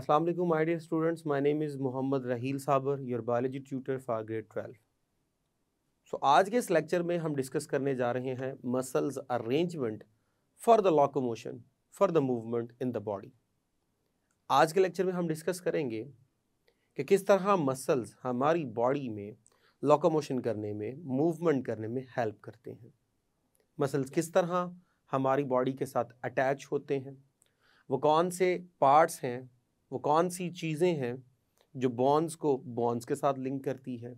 अस्सलाम वालेकुम my dear students my name is Mohammad Raheel Sabir your biology tutor for grade twelve so आज के इस लेक्चर में हम डिस्कस करने जा रहे हैं muscles arrangement for the locomotion for the movement in the body आज के लेक्चर में हम डिस्कस करेंगे कि किस तरह मसल्स हमारी बॉडी में लोकोमोशन करने में मूवमेंट करने में हेल्प करते हैं मसल्स किस तरह हमारी बॉडी के साथ अटैच होते हैं वो कौन से पार्ट्स हैं वो कौन सी चीज़ें हैं जो बॉन्स को बॉन्स के साथ लिंक करती है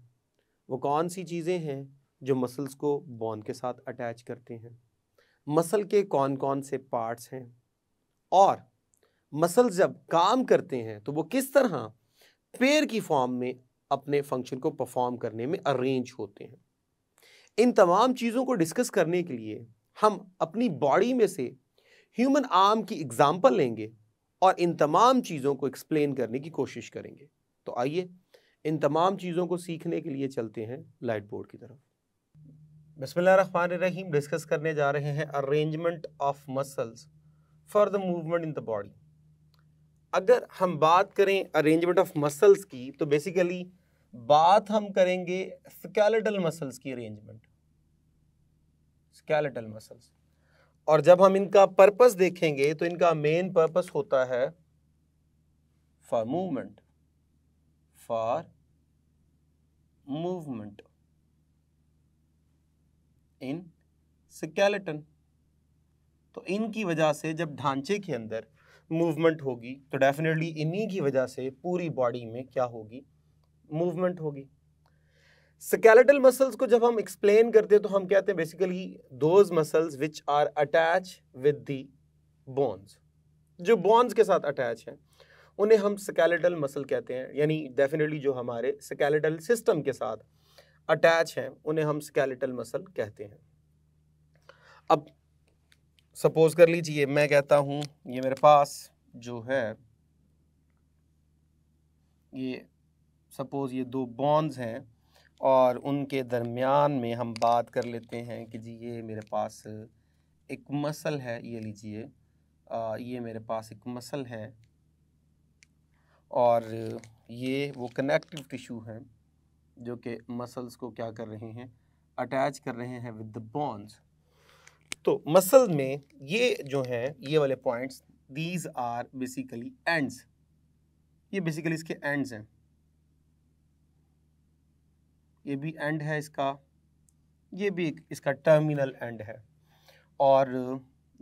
वो कौन सी चीज़ें हैं जो मसल्स को बॉन के साथ अटैच करते हैं मसल के कौन कौन से पार्ट्स हैं और मसल जब काम करते हैं तो वो किस तरह पेड़ की फॉर्म में अपने फंक्शन को परफॉर्म करने में अरेंज होते हैं इन तमाम चीज़ों को डिस्कस करने के लिए हम अपनी बॉडी में से ह्यूमन आर्म की एग्ज़ाम्पल लेंगे और इन तमाम चीज़ों को एक्सप्लेन करने की कोशिश करेंगे तो आइए इन तमाम चीज़ों को सीखने के लिए चलते हैं लाइट बोर्ड की तरफ रहीम डिस्कस करने जा रहे हैं arrangement of muscles for the movement in the body अगर हम बात करें अरेंजमेंट ऑफ मसल्स की तो बेसिकली बात हम करेंगे स्केलेटल मसल्स की अरेंजमेंट स्केलेटल मसल्स और जब हम इनका पर्पस देखेंगे तो इनका मेन पर्पस होता है for movement for movement in skeleton तो इनकी वजह से जब ढांचे के अंदर मूवमेंट होगी तो डेफिनेटली इन्हीं की वजह से पूरी बॉडी में क्या होगी मूवमेंट होगी स्केलेटल मसल्स को जब हम एक्सप्लेन करते हैं तो हम कहते हैं basically those muscles which are attach with the bones जो बोन्स के साथ अटैच हैं उन्हें हम स्केलेटल मसल कहते हैं यानी डेफिनेटली जो हमारे स्केलेटल सिस्टम के साथ अटैच हैं उन्हें हम स्केलेटल मसल कहते हैं अब सपोज कर लीजिए मैं कहता हूँ ये मेरे पास जो है ये सपोज ये दो बॉन्स हैं और उनके दरमियान में हम बात कर लेते हैं कि जी ये मेरे पास एक मसल है ये लीजिए ये मेरे पास एक मसल है और ये वो कनेक्टिव टिश्यू हैं जो कि मसल्स को क्या कर रहे हैं अटैच कर रहे हैं विद द बॉन्स तो मसल में ये जो हैं ये वाले points these are basically ends ये बेसिकली इसके एंड्स हैं ये भी एंड है इसका ये भी एक इसका टर्मिनल एंड है और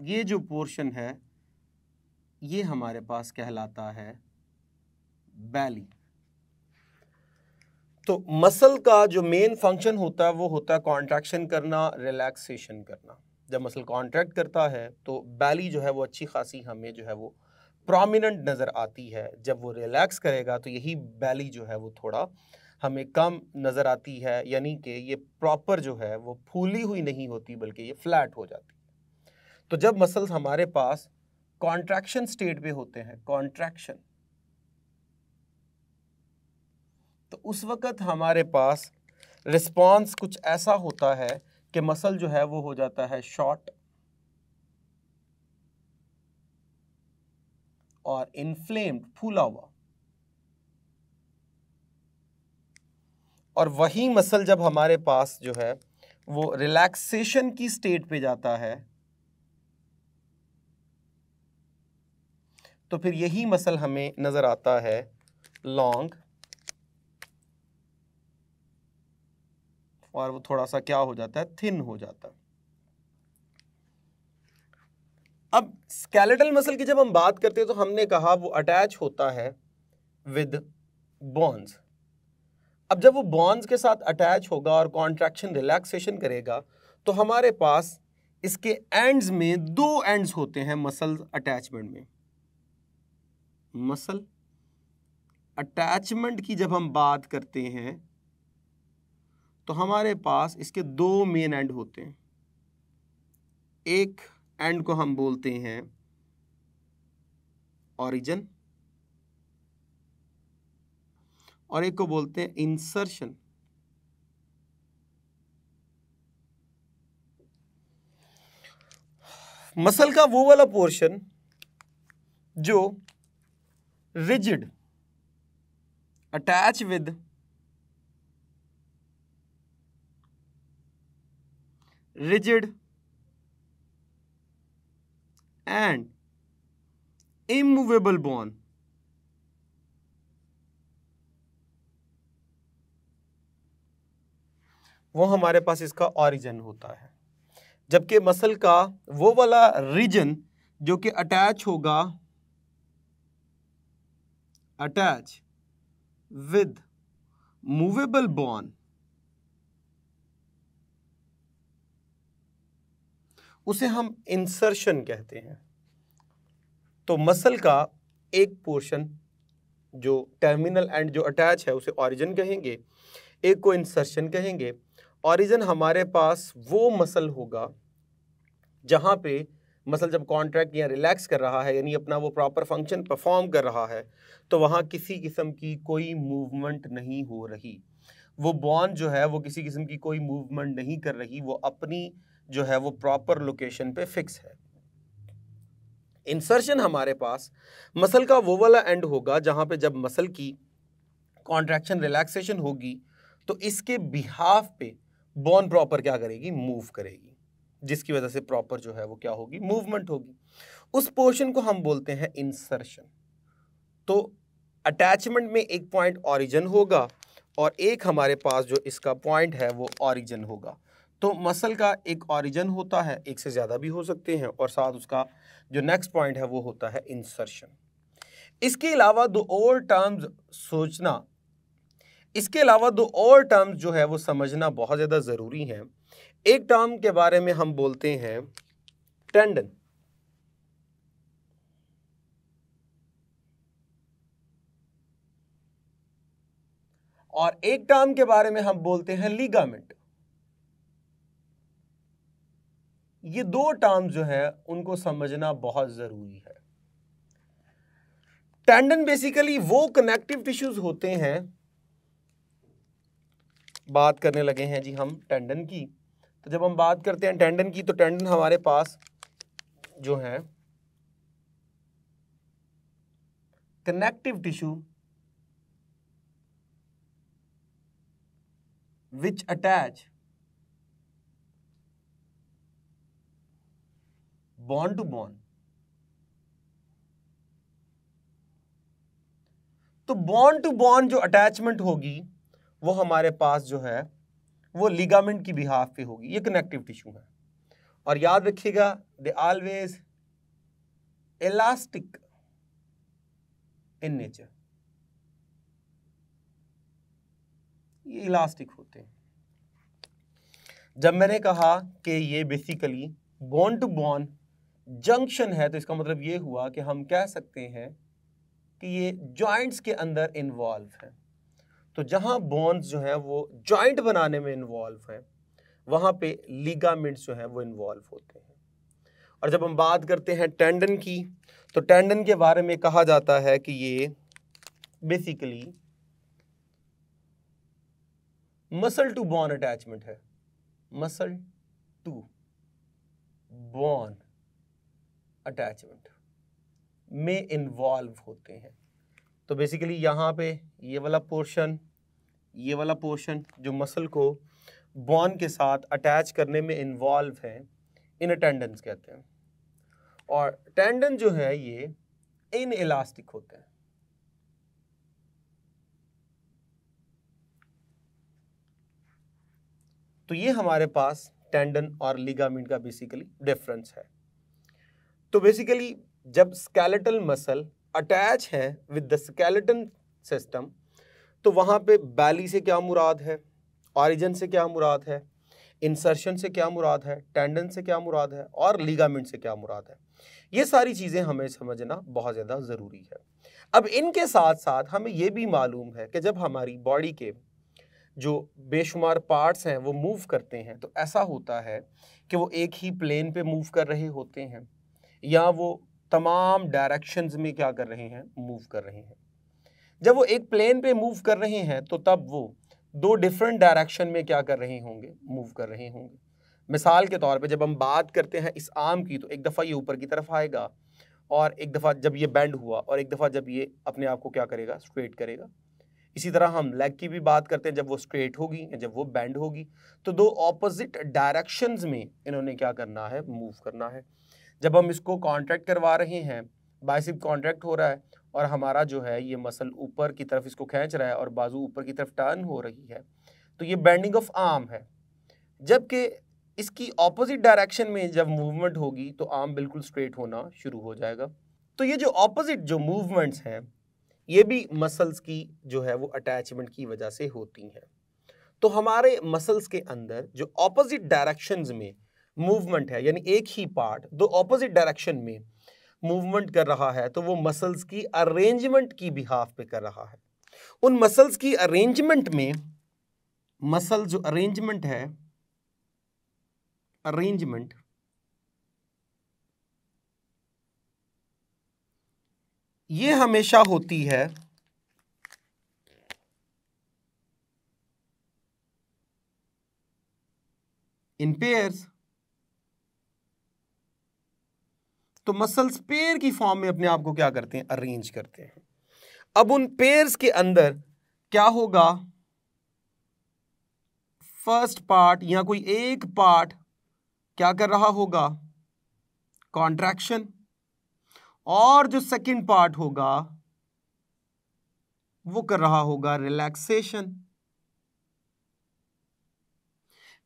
ये जो पोर्शन है ये हमारे पास कहलाता है बैली तो मसल का जो मेन फंक्शन होता है वो होता है कॉन्ट्रैक्शन करना रिलैक्सेशन करना जब मसल कॉन्ट्रैक्ट करता है तो बैली जो है वो अच्छी खासी हमें जो है वो प्रोमिनंट नज़र आती है जब वो रिलैक्स करेगा तो यही बैली जो है वो थोड़ा हमें कम नज़र आती है यानी कि ये प्रॉपर जो है वो फूली हुई नहीं होती बल्कि ये फ्लैट हो जाती है तो जब मसल्स हमारे पास कॉन्ट्रैक्शन स्टेट पे होते हैं कॉन्ट्रैक्शन तो उस वक़्त हमारे पास रिस्पॉन्स कुछ ऐसा होता है कि मसल जो है वो हो जाता है शॉर्ट और इनफ्लेम्ड फूला हुआ और वही मसल जब हमारे पास जो है वो रिलैक्सेशन की स्टेट पे जाता है तो फिर यही मसल हमें नज़र आता है लॉन्ग और वो थोड़ा सा क्या हो जाता है थिन हो जाता है अब स्केलेटल मसल की जब हम बात करते हैं तो हमने कहा वो अटैच होता है विद बॉन्स अब जब वो बॉन्ड्स के साथ अटैच होगा और कॉन्ट्रैक्शन रिलैक्सेशन करेगा तो हमारे पास इसके एंड्स में दो एंड्स होते हैं मसल अटैचमेंट में मसल अटैचमेंट की जब हम बात करते हैं तो हमारे पास इसके दो मेन एंड होते हैं एक एंड को हम बोलते हैं ऑरिजन और एक को बोलते हैं इंसर्शन मसल का वो वाला पोर्शन जो rigid attach with rigid and immovable bone वो हमारे पास इसका ऑरिजन होता है जबकि मसल का वो वाला रीजन जो कि अटैच होगा अटैच विद मूवेबल बॉन उसे हम इंसर्शन कहते हैं तो मसल का एक पोर्शन जो टर्मिनल एंड जो अटैच है उसे ऑरिजन कहेंगे एक को इंसर्शन कहेंगे ऑरिजन हमारे पास वो मसल होगा जहाँ पे मसल जब कॉन्ट्रैक्ट या रिलैक्स कर रहा है यानी अपना वो प्रॉपर फंक्शन परफॉर्म कर रहा है तो वहाँ किसी किस्म की कोई मूवमेंट नहीं हो रही वो बॉन्ड जो है वो किसी किस्म की कोई मूवमेंट नहीं कर रही वो अपनी जो है वो प्रॉपर लोकेशन पे फिक्स है इंसर्शन हमारे पास मसल का वो वाला एंड होगा जहाँ पे जब मसल की कॉन्ट्रैक्शन रिलैक्सेशन होगी तो इसके बिहाफ पे बॉन प्रॉपर क्या करेगी मूव करेगी जिसकी वजह से प्रॉपर जो है वो क्या होगी मूवमेंट होगी उस पोर्शन को हम बोलते हैं इंसर्शन तो अटैचमेंट में एक पॉइंट ऑरिजन होगा और एक हमारे पास जो इसका पॉइंट है वो ऑरिजन होगा तो मसल का एक ऑरिजन होता है एक से ज़्यादा भी हो सकते हैं और साथ उसका जो नेक्स्ट पॉइंट है वो होता है इंसर्शन इसके अलावा दो और टर्म्स सोचना इसके अलावा दो और टर्म्स जो है वो समझना बहुत ज़्यादा ज़रूरी है एक टर्म के बारे में हम बोलते हैं टेंडन और एक टर्म के बारे में हम बोलते हैं लीगामेंट ये दो टर्म जो है उनको समझना बहुत ज़रूरी है टेंडन बेसिकली वो कनेक्टिव टिश्यूज होते हैं बात करने लगे हैं जी हम टेंडन की तो जब हम बात करते हैं टेंडन की तो टेंडन हमारे पास जो है connective tissue which attach bone to bone तो बॉन्ड टू बॉन्ड जो अटैचमेंट होगी वो हमारे पास जो है वो लिगामेंट की बिहाफ पे होगी ये कनेक्टिव टिश्यू है और याद रखिएगा they always elastic in nature ये इलास्टिक होते हैं जब मैंने कहा कि ये बेसिकली बॉन टू बॉन जंक्शन है तो इसका मतलब ये हुआ कि हम कह सकते हैं कि ये जॉइंट्स के अंदर इन्वॉल्व है तो जहां बोन्स जो है वो जॉइंट बनाने में इन्वॉल्व है वहां पे लीगामेंट्स जो है वो इन्वॉल्व होते हैं और जब हम बात करते हैं टेंडन की तो टेंडन के बारे में कहा जाता है कि ये basically muscle to bone attachment है मसल टू बॉन अटैचमेंट में इन्वॉल्व होते हैं तो बेसिकली यहां पे ये वाला पोर्शन ये वाला पोर्शन जो मसल को बॉन के साथ अटैच करने में इन्वॉल्व है इन अटेंडेंस कहते हैं और टेंडन जो है ये इन इलास्टिक होते हैं तो ये हमारे पास टेंडन और लिगामेंट का बेसिकली डिफरेंस है तो बेसिकली जब स्केलेटल मसल अटैच है विद द स्केलेटन सिस्टम तो वहाँ पे बैली से क्या मुराद है ऑरिजन से क्या मुराद है इंसर्शन से क्या मुराद है टेंडन से क्या मुराद है और लीगामेंट से क्या मुराद है ये सारी चीज़ें हमें समझना बहुत ज़्यादा ज़रूरी है अब इनके साथ साथ हमें यह भी मालूम है कि जब हमारी बॉडी के जो बेशुमार पार्ट्स हैं वो मूव करते हैं तो ऐसा होता है कि वो एक ही प्लेन पे मूव कर रहे होते हैं या वो तमाम डायरेक्शंस में क्या कर रहे हैं मूव कर रहे हैं जब वो एक प्लेन पे मूव कर रहे हैं तो तब वो दो डिफरेंट डायरेक्शन में क्या कर रहे होंगे मूव कर रहे होंगे मिसाल के तौर पे जब हम बात करते हैं इस आम की तो एक दफ़ा ये ऊपर की तरफ आएगा और एक दफ़ा जब ये बैंड हुआ और एक दफ़ा जब ये अपने आप को क्या करेगा स्ट्रेट करेगा इसी तरह हम लेग की भी बात करते हैं जब वो स्ट्रेट होगी या जब वो बैंड होगी तो दो ऑपोजिट डायरेक्शंस में इन्होंने क्या करना है मूव करना है जब हम इसको कॉन्ट्रैक्ट करवा रहे हैं बाइसिप कॉन्ट्रैक्ट हो रहा है और हमारा जो है ये मसल ऊपर की तरफ इसको खींच रहा है और बाजू ऊपर की तरफ टर्न हो रही है तो ये बैंडिंग ऑफ आर्म है जबकि इसकी ऑपोजिट डायरेक्शन में जब मूवमेंट होगी तो आर्म बिल्कुल स्ट्रेट होना शुरू हो जाएगा तो ये जो ऑपोजिट जो मूवमेंट्स हैं ये भी मसल्स की जो है वो अटैचमेंट की वजह से होती हैं तो हमारे मसल्स के अंदर जो ऑपोजिट डायरेक्शंस में मूवमेंट है यानी एक ही पार्ट दो ऑपोजिट डायरेक्शन में मूवमेंट कर रहा है तो वो मसल्स की अरेंजमेंट की बिहाफ पे कर रहा है उन मसल्स की अरेंजमेंट में मसल जो अरेंजमेंट है अरेंजमेंट ये हमेशा होती है इन पेयर्स तो मसल्स पेयर की फॉर्म में अपने आप को क्या करते हैं अरेंज करते हैं अब उन पेयर्स के अंदर क्या होगा फर्स्ट पार्ट या कोई एक पार्ट क्या कर रहा होगा कॉन्ट्रैक्शन और जो सेकंड पार्ट होगा वो कर रहा होगा रिलैक्सेशन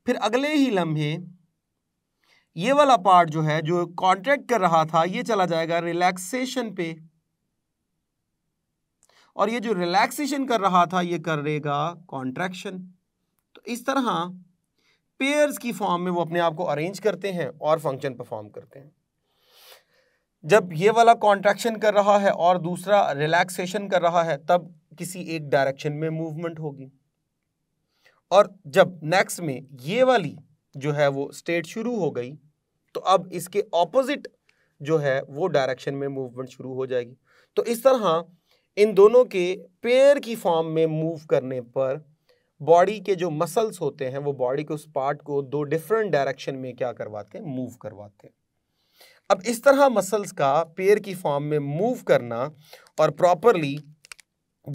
फिर अगले ही लम्हे ये वाला पार्ट जो है जो कॉन्ट्रैक्ट कर रहा था ये चला जाएगा रिलैक्सेशन पे और ये जो रिलैक्सेशन कर रहा था ये करेगा कॉन्ट्रैक्शन तो इस तरह पेयर्स की फॉर्म में वो अपने आप को अरेंज करते हैं और फंक्शन परफॉर्म करते हैं जब ये वाला कॉन्ट्रैक्शन कर रहा है और दूसरा रिलैक्सेशन कर रहा है तब किसी एक डायरेक्शन में मूवमेंट होगी और जब नेक्स्ट में ये वाली जो है वो स्टेट शुरू हो गई तो अब इसके ऑपोजिट जो है वो डायरेक्शन में मूवमेंट शुरू हो जाएगी तो इस तरह इन दोनों के पेयर की फॉर्म में मूव करने पर बॉडी के जो मसल्स होते हैं वो बॉडी के उस पार्ट को दो डिफरेंट डायरेक्शन में क्या करवाते हैं मूव करवाते हैं अब इस तरह मसल्स का पेयर की फॉर्म में मूव करना और प्रॉपरली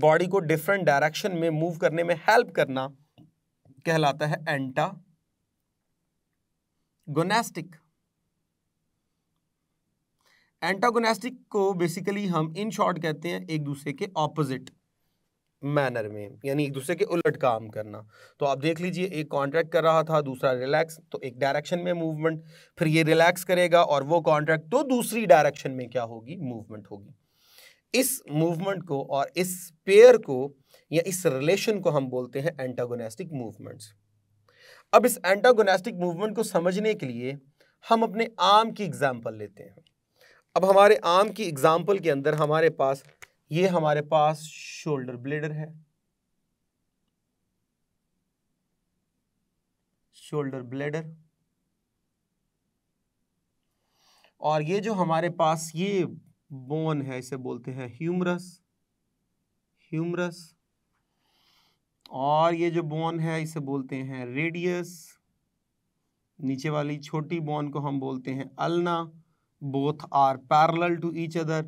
बॉडी को डिफरेंट डायरेक्शन में मूव करने में हेल्प करना कहलाता है एंटा गोनेस्टिक एंटागोनेस्टिक को बेसिकली हम इन शॉर्ट कहते हैं एक दूसरे के ऑपोजिट मैनर में यानी एक दूसरे के उलट काम करना तो आप देख लीजिए एक कॉन्ट्रैक्ट कर रहा था दूसरा रिलैक्स तो एक डायरेक्शन में मूवमेंट फिर ये रिलैक्स करेगा और वो कॉन्ट्रैक्ट तो दूसरी डायरेक्शन में क्या होगी मूवमेंट होगी इस मूवमेंट को और इस पेयर को या इस रिलेशन को हम बोलते हैं एंटागोनेस्टिक मूवमेंट्स अब इस एंटागोनेस्टिक मूवमेंट को समझने के लिए हम अपने आम की एग्जाम्पल लेते हैं अब हमारे आम की एग्जाम्पल के अंदर हमारे पास ये हमारे पास शोल्डर ब्लेडर है शोल्डर ब्लेडर और ये जो हमारे पास ये बोन है इसे बोलते हैं ह्यूमरस ह्यूमरस और ये जो बोन है इसे बोलते हैं रेडियस नीचे वाली छोटी बोन को हम बोलते हैं ulna both are parallel to each other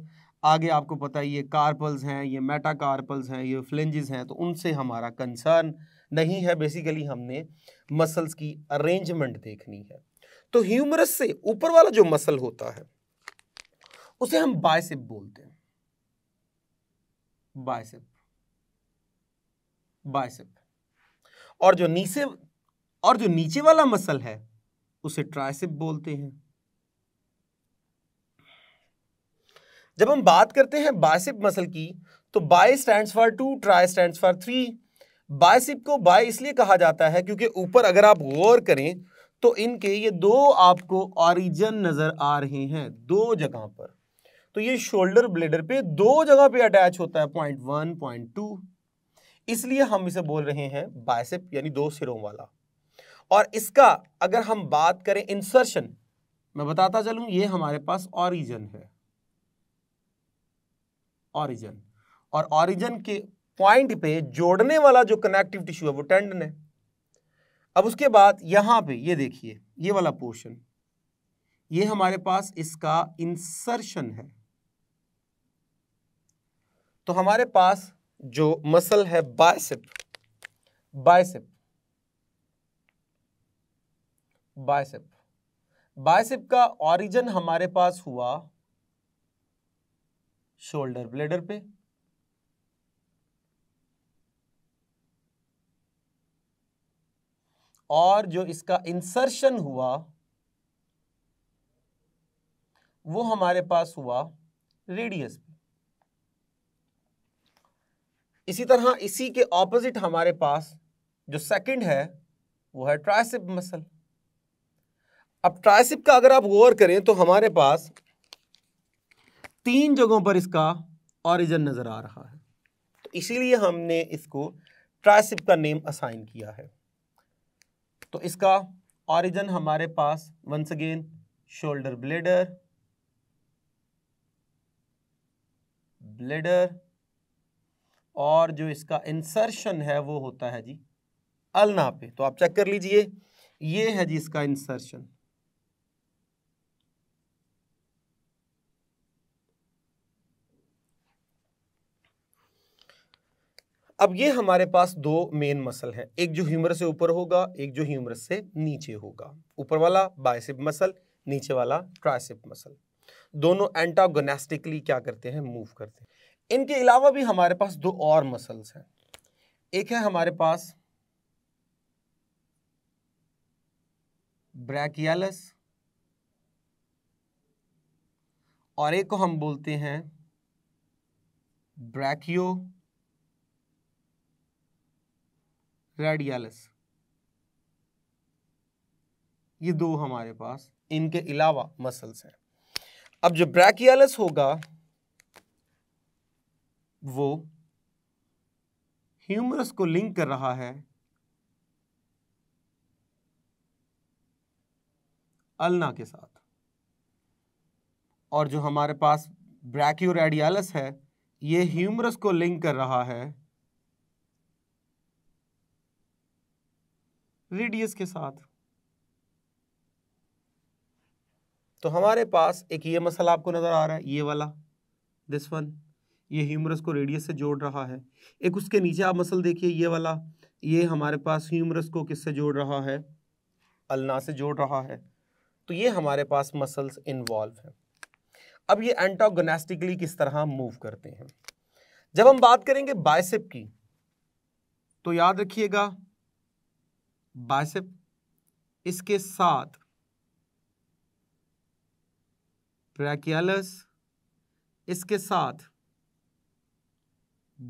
आगे आपको पता है ये कार्पल्स हैं ये मेटा कार्पल्स हैं ये फ्लेंजेस हैं तो उनसे हमारा कंसर्न नहीं है बेसिकली हमने मसल्स की अरेंजमेंट देखनी है तो ह्यूमरस से ऊपर वाला जो मसल होता है उसे हम बायसिप बोलते हैं बायसेप बायसेप और जो नीचे और जो नीचे वाला मसल है उसे ट्राइसेप बोलते हैं जब हम बात करते हैं बायसिप मसल की तो bi stand for two tri stand for three bicep को बाय इसलिए कहा जाता है क्योंकि ऊपर अगर आप गौर करें तो इनके ये दो आपको ऑरिजन नज़र आ रहे हैं दो जगह पर तो ये शोल्डर ब्लेडर पे दो जगह पे अटैच होता है पॉइंट वन पॉइंट टू इसलिए हम इसे बोल रहे हैं बायसिप यानी दो सिरों वाला और इसका अगर हम बात करें इंसर्शन मैं बताता चलूँ ये हमारे पास ऑरिजन है ऑरिजन और ऑरिजन के पॉइंट पे जोड़ने वाला जो कनेक्टिव टिश्यू है वो टेंडन है अब उसके बाद यहां पे ये देखिए ये वाला पोर्शन ये हमारे पास इसका इंसर्शन है तो हमारे पास जो मसल है बाइसेप बाइसेप बाइसेप बाइसेप का ऑरिजन हमारे पास हुआ शोल्डर ब्लेडर पे और जो इसका इंसर्शन हुआ वो हमारे पास हुआ रेडियस पे इसी तरह इसी के ऑपोजिट हमारे पास जो सेकंड है वो है ट्राइसिप मसल अब ट्राइसिप का अगर आप गौर करें तो हमारे पास तीन जगहों पर इसका ऑरिजन नज़र आ रहा है तो इसीलिए हमने इसको ट्राइसिप का नेम असाइन किया है तो इसका ऑरिजन हमारे पास once again shoulder blade blade और जो इसका इंसर्शन है वो होता है जी अलना पे तो आप चेक कर लीजिए ये है जी इसका इंसर्शन अब ये हमारे पास दो मेन मसल हैं एक जो ह्यूमरस से ऊपर होगा एक जो ह्यूमरस से नीचे होगा ऊपर वाला बायसिप मसल नीचे वाला ट्राइसिप मसल दोनों एंटागोनेस्टिकली क्या करते हैं मूव करते हैं इनके अलावा भी हमारे पास दो और मसल्स हैं एक है हमारे पास ब्रैकियालस और एक को हम बोलते हैं ब्रैकियो रेडियालिस ये दो हमारे पास इनके अलावा मसल्स हैं अब जो ब्रैकियालस होगा वो ह्यूमरस को लिंक कर रहा है अल्ना के साथ और जो हमारे पास ब्रैकियो रेडियालस है ये ह्यूमरस को लिंक कर रहा है रेडियस के साथ तो हमारे पास एक ये मसला आपको नज़र आ रहा है ये वाला दिस वन ये ह्यूमरस को रेडियस से जोड़ रहा है एक उसके नीचे आप मसल देखिए ये वाला ये हमारे पास ह्यूमरस को किससे जोड़ रहा है अलना से जोड़ रहा है तो ये हमारे पास मसल्स इन्वॉल्व हैं अब ये एंटोगनेस्टिकली किस तरह मूव करते हैं जब हम बात करेंगे बाइसेप की तो याद रखिएगा बाइसेप इसके साथ ब्रैकियालस इसके साथ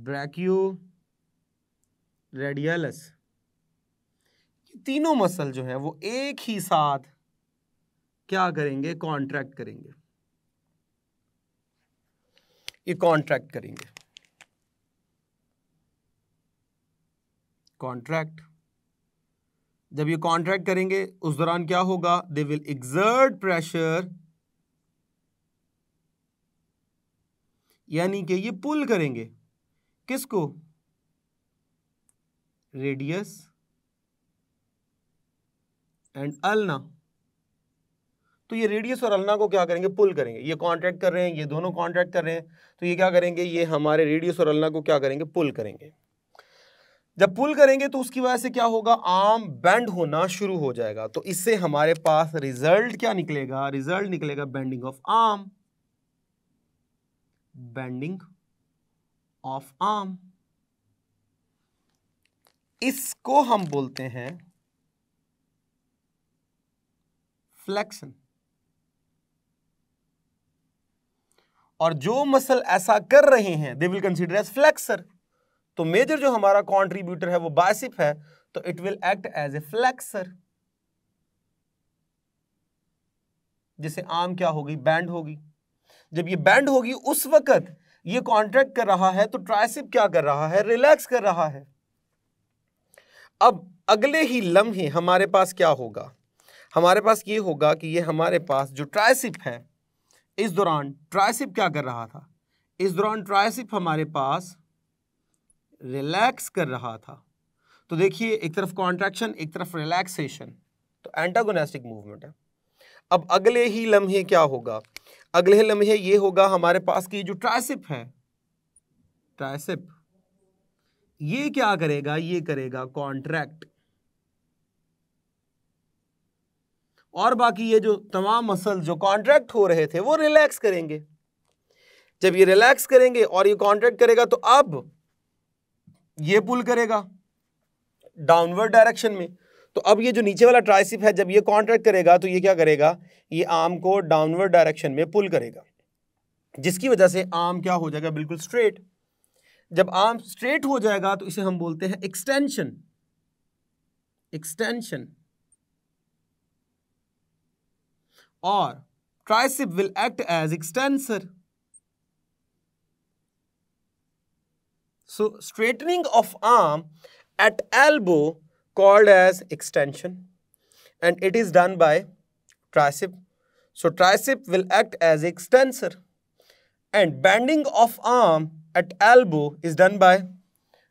ब्रैकियो रेडियलस ये तीनों मसल जो है वो एक ही साथ क्या करेंगे कॉन्ट्रैक्ट करेंगे ये कॉन्ट्रैक्ट करेंगे कॉन्ट्रैक्ट जब ये कॉन्ट्रैक्ट करेंगे उस दौरान क्या होगा दे विल एग्जर्ट प्रेशर यानी कि ये पुल करेंगे किसको रेडियस एंड अल्ना तो ये रेडियस और अल्ना को क्या करेंगे पुल करेंगे ये कॉन्ट्रैक्ट कर रहे हैं ये दोनों कॉन्ट्रैक्ट कर रहे हैं तो ये क्या करेंगे ये हमारे रेडियस और अल्ना को क्या करेंगे पुल करेंगे जब पुल करेंगे तो उसकी वजह से क्या होगा आम बेंड होना शुरू हो जाएगा तो इससे हमारे पास रिजल्ट क्या निकलेगा रिजल्ट निकलेगा bending of arm bending of arm इसको हम बोलते हैं फ्लेक्शन और जो मसल ऐसा कर रहे हैं they will consider as flexor तो मेजर जो हमारा कॉन्ट्रीब्यूटर है वो बासिफ है तो it will act as a flexor जैसे आम क्या होगी बैंड होगी जब ये बैंड होगी उस वक्त ये कॉन्ट्रैक्ट कर रहा है तो ट्राइसिप क्या कर रहा है रिलैक्स कर रहा है अब अगले ही लम्हे हमारे पास क्या होगा हमारे पास ये होगा कि ये हमारे पास जो ट्राइसिप है इस दौरान ट्राइसिप क्या कर रहा था इस दौरान ट्राइसिप हमारे पास रिलैक्स कर रहा था तो देखिए एक तरफ कॉन्ट्रैक्शन एक तरफ रिलैक्सेशन तो एंटागोनिस्टिक मूवमेंट है अब अगले ही लम्हे क्या होगा अगले लम्हे ये होगा हमारे पास की जो ट्राइसिप है ट्राइसिप ये क्या करेगा ये करेगा कॉन्ट्रैक्ट और बाकी ये जो तमाम मसल जो कॉन्ट्रैक्ट हो रहे थे वो रिलैक्स करेंगे जब ये रिलैक्स करेंगे और ये कॉन्ट्रैक्ट करेगा तो अब ये पुल करेगा डाउनवर्ड डायरेक्शन में तो अब ये जो नीचे वाला ट्राइसिप है जब ये कॉन्ट्रैक्ट करेगा तो ये क्या करेगा ये आम को डाउनवर्ड डायरेक्शन में पुल करेगा जिसकी वजह से आम क्या हो जाएगा बिल्कुल स्ट्रेट जब आम स्ट्रेट हो जाएगा तो इसे हम बोलते हैं एक्सटेंशन एक्सटेंशन और tricep will act as extensor So straightening of arm at elbow called as extension and it is done by tricep. So tricep will act as extensor and bending of arm at elbow is done by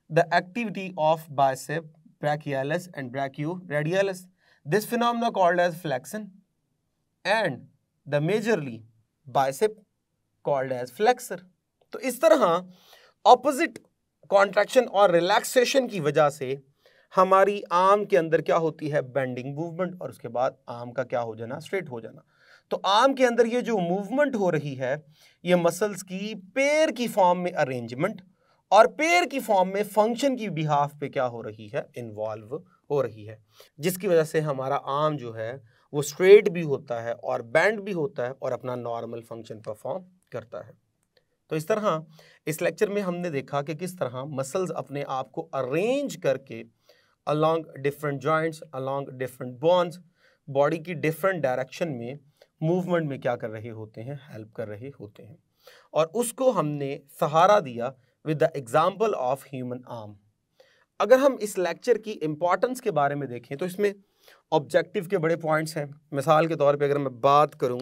the activity of bicep brachialis and brachioradialis. This phenomena called as flexion and the majorly bicep called as flexor. So, this way, opposite contraction और relaxation की वजह से हमारी आम के अंदर क्या होती है बेंडिंग मूवमेंट और उसके बाद आम का क्या हो जाना स्ट्रेट हो जाना तो आम के अंदर ये जो मूवमेंट हो रही है ये मसल्स की पेड़ की फॉर्म में अरेंजमेंट और पेड़ की फॉर्म में फंक्शन की बिहाफ पे क्या हो रही है इन्वॉल्व हो रही है जिसकी वजह से हमारा आम जो है वो स्ट्रेट भी होता है और बैंड भी होता है और अपना नॉर्मल फंक्शन परफॉर्म करता है तो इस तरह इस लेक्चर में हमने देखा कि किस तरह मसल्स अपने आप को अरेंज करके along different joints along different bones body की डिफरेंट डायरेक्शन में मूवमेंट में क्या कर रहे होते हैं हेल्प कर रहे होते हैं और उसको हमने सहारा दिया with the example of human arm अगर हम इस लेक्चर की इम्पॉर्टेंस के बारे में देखें तो इसमें ऑब्जेक्टिव के बड़े पॉइंट्स हैं मिसाल के तौर पे अगर मैं बात करूं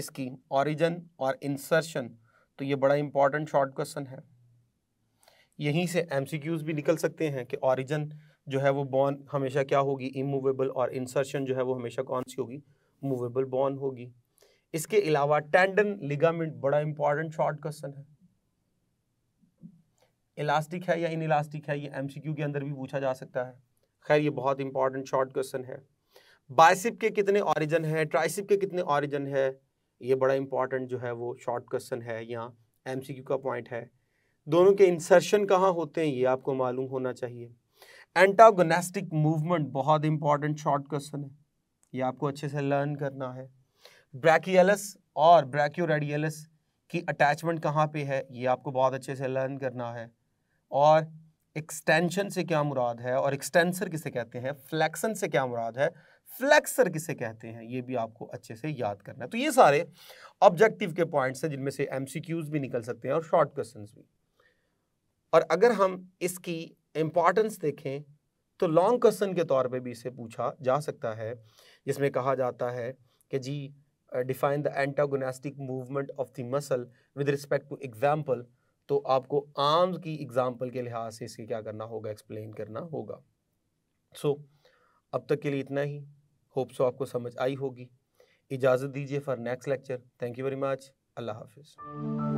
इसकी ऑरिजन और इंसर्शन तो ये बड़ा इंपॉर्टेंट शॉर्ट क्वेश्चन है यहीं से एमसीक्यूज भी निकल सकते हैं कि ऑरिजन जो है वो बॉन हमेशा क्या होगी इमूवेबल और इंसर्शन जो है वो हमेशा कौन सी होगी मूवेबल बॉन होगी इसके अलावा टेंडन लिगामेंट बड़ा इंपॉर्टेंट शॉर्ट क्वेश्चन है इलास्टिक है या इन इलास्टिक है ये एमसीक्यू के अंदर भी पूछा जा सकता है खैर ये बहुत इंपॉर्टेंट शॉर्ट क्वेश्चन है बाइसिप के कितने ऑरिजन है ट्राइसिप के कितने ऑरिजन है ये बड़ा इंपॉर्टेंट जो है वो शॉर्ट क्वेश्चन है या एम का पॉइंट है दोनों के इंसर्शन कहाँ होते हैं ये आपको मालूम होना चाहिए एंटागोनेस्टिक मूवमेंट बहुत इंपॉर्टेंट शॉर्ट क्वेश्चन है ये आपको अच्छे से लर्न करना है ब्रैकियलस और ब्रैक्योरेडियलस की अटैचमेंट कहाँ पे है ये आपको बहुत अच्छे से लर्न करना है और एक्सटेंशन से क्या मुराद है और एक्सटेंसर किसे कहते हैं फ्लैक्सन से क्या मुराद है फ्लैक्सर किसे कहते हैं ये भी आपको अच्छे से याद करना है तो ये सारे ऑब्जेक्टिव के पॉइंट्स हैं जिनमें से एम भी निकल सकते हैं और शॉर्ट क्वेश्चन भी और अगर हम इसकी इम्पॉर्टेंस देखें तो लॉन्ग क्वेश्चन के तौर पे भी इसे पूछा जा सकता है जिसमें कहा जाता है कि जी define the antagonistic movement of the muscle with respect to example तो आपको आर्म्स की एग्जाम्पल के लिहाज से इसे क्या करना होगा एक्सप्लेन करना होगा सो so, अब तक के लिए इतना ही होप सो आपको समझ आई होगी इजाज़त दीजिए for next lecture thank you very much अल्लाह हाफिज़